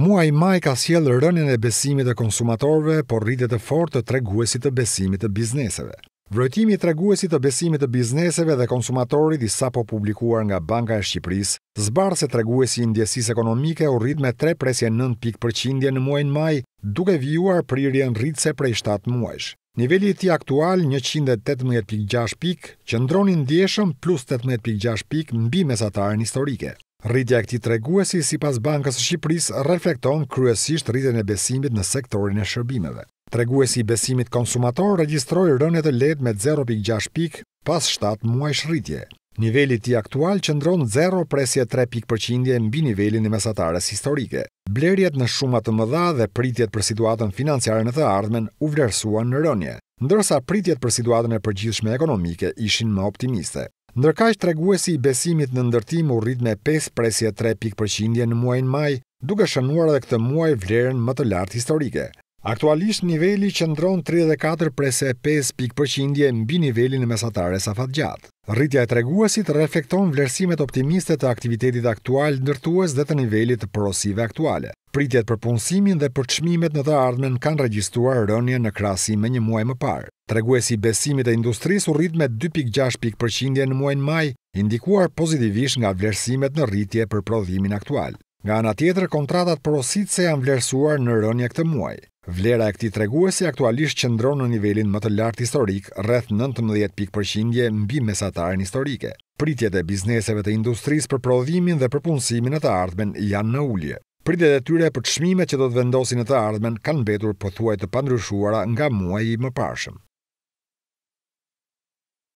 i maj ka sjell rënjën e besimit të konsumatorëve, por rritje të fortë të treguesit të besimit të bizneseve. Vrojtimi i treguesit të besimit të bizneseve dhe konsumatorit i sapo publikuar nga Banka e Shqipërisë, zbarë se treguesi i ndjesisë ekonomike u rrit me 3.9% në muajin maj, duke vijuar prirjen rritse prej 7 muajsh. Niveli i tij aktual 118.6 pik ndronin ndjeshëm plus 18.6 pik mbi mesatarën historike. Rritja e këtij treguesi sipas Bankës së Shqipërisë reflekton kryesisht rritjen e besimit në sektorin e shërbimeve. Treguesi i besimit konsumator regjistroi rënje të lehtë me 0.6 pik pas 7 muajsh rritje. Niveli i aktual qëndron 0 presje 3 pikë përqindje mbi nivelin e mesatares historike. Blerjet në shumë të mëdha dhe pritjet për situatën financiare në të ardhmen u vlerësuan në rënje, ndërsa pritjet për situatën e përgjithshme ekonomike ishin më optimiste. Ndërka treguesi i besimit në ndërtim u rrit me 5 presje 3.3% në muajnë maj, duke shënuar dhe këtë muaj vlerën më të lartë historike. Aktualisht niveli qëndron 34 prese 5 pikë përqindje mbi nivelin mesatare sa fat gjatë. Rritja e treguesit reflekton vlerësimet optimiste të aktivitetit aktual ndërtues dhe të nivelit porosive aktuale. Pritjet për punësimin dhe për qmimet në të ardhmen kanë regjistuar rënje në krasi me një muaj më parë. Treguesi besimit e industrisë u rrit me 2.6 pikë përqindje në muajnë maj, indikuar pozitivisht nga vlerësimet në rritje për prodhimin aktual. Nga ana tjetër, kontratat porosit se janë vlerësuar në rënje këtë muaj. Vlera e këtij treguesi aktualisht qëndron në nivelin më të lartë historik, rreth 19% mbi mesatarin historike. Pritjet e bizneseve të industrisë për prodhimin dhe për punësimin e të ardhmen janë në ulje. Pritjet e tyre për çmimet që do të vendosin në të ardhmen kanë mbetur pothuaj të pandryshuara nga muaji i mëparshëm.